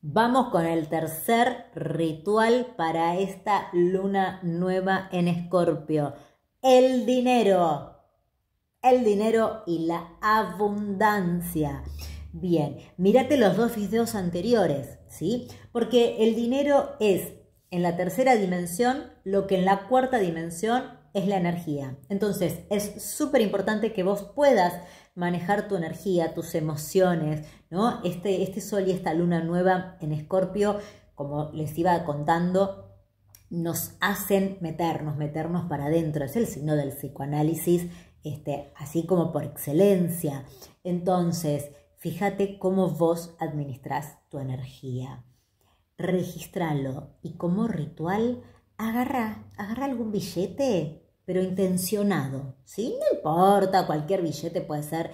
Vamos con el tercer ritual para esta luna nueva en Escorpio. El dinero. El dinero y la abundancia. Bien, mírate los dos videos anteriores, ¿sí? Porque el dinero es en la tercera dimensión lo que en la cuarta dimensión es la energía. Entonces, es súper importante que vos puedas manejar tu energía, tus emociones, ¿no? Este, este sol y esta luna nueva en Escorpio, como les iba contando, nos hacen meternos, meternos para adentro. Es el signo del psicoanálisis, este, así como por excelencia. Entonces, fíjate cómo vos administras tu energía. Registralo y como ritual, agarra, agarra algún billete pero intencionado, ¿sí? No importa, cualquier billete puede ser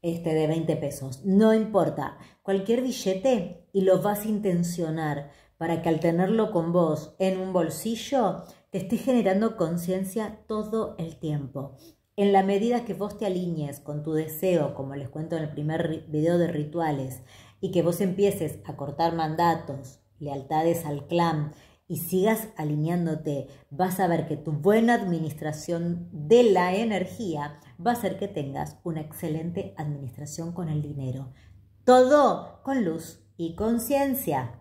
este de 20 pesos, no importa, cualquier billete y lo vas a intencionar para que al tenerlo con vos en un bolsillo te esté generando conciencia todo el tiempo. En la medida que vos te alinees con tu deseo, como les cuento en el primer video de rituales, y que vos empieces a cortar mandatos, lealtades al clan, y sigas alineándote, vas a ver que tu buena administración de la energía va a hacer que tengas una excelente administración con el dinero. Todo con luz y conciencia.